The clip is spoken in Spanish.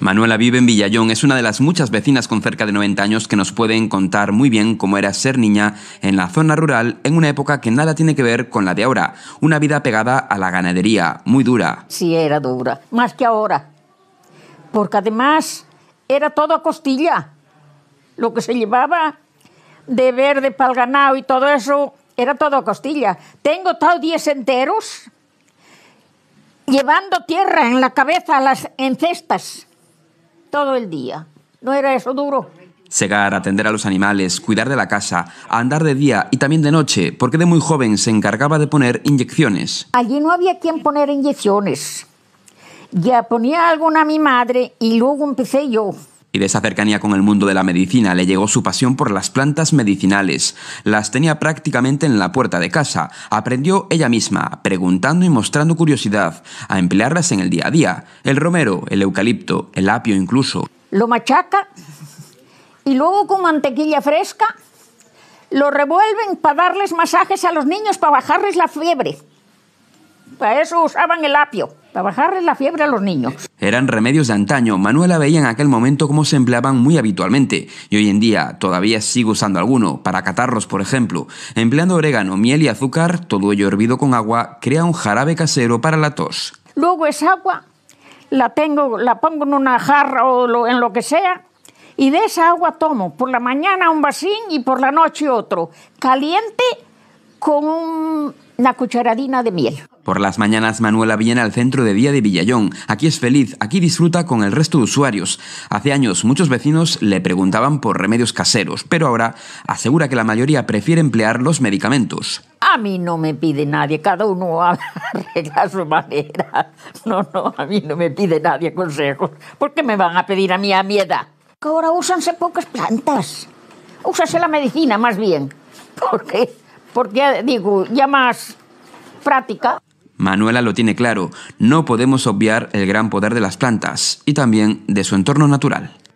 Manuela vive en Villallón, es una de las muchas vecinas con cerca de 90 años que nos pueden contar muy bien cómo era ser niña en la zona rural en una época que nada tiene que ver con la de ahora, una vida pegada a la ganadería, muy dura. Sí, era dura, más que ahora, porque además era todo a costilla, lo que se llevaba de verde para el ganado y todo eso, era todo a costilla. Tengo todos días enteros llevando tierra en la cabeza, en cestas todo el día. ¿No era eso duro? Segar, atender a los animales, cuidar de la casa, andar de día y también de noche, porque de muy joven se encargaba de poner inyecciones. Allí no había quien poner inyecciones. Ya ponía alguna a mi madre y luego empecé yo. Y de esa cercanía con el mundo de la medicina le llegó su pasión por las plantas medicinales. Las tenía prácticamente en la puerta de casa. Aprendió ella misma, preguntando y mostrando curiosidad, a emplearlas en el día a día. El romero, el eucalipto, el apio incluso. Lo machaca y luego con mantequilla fresca lo revuelven para darles masajes a los niños para bajarles la fiebre. Para eso usaban el apio, para bajarle la fiebre a los niños. Eran remedios de antaño. Manuela veía en aquel momento cómo se empleaban muy habitualmente, y hoy en día todavía sigo usando alguno, para catarros, por ejemplo. Empleando orégano, miel y azúcar, todo ello hervido con agua, crea un jarabe casero para la tos. Luego esa agua la tengo, la pongo en una jarra o en lo que sea, y de esa agua tomo por la mañana un vasín y por la noche otro, caliente con un la cucharadina de miel. Por las mañanas Manuela viene al centro de día de Villallón. Aquí es feliz, aquí disfruta con el resto de usuarios. Hace años muchos vecinos le preguntaban por remedios caseros, pero ahora asegura que la mayoría prefiere emplear los medicamentos. A mí no me pide nadie, cada uno arregla a su manera. No, no, a mí no me pide nadie consejos. ¿Por qué me van a pedir a mí a mi Que ahora úsanse pocas plantas. Úsase la medicina más bien. ¿Por qué? porque digo, ya más práctica. Manuela lo tiene claro, no podemos obviar el gran poder de las plantas y también de su entorno natural.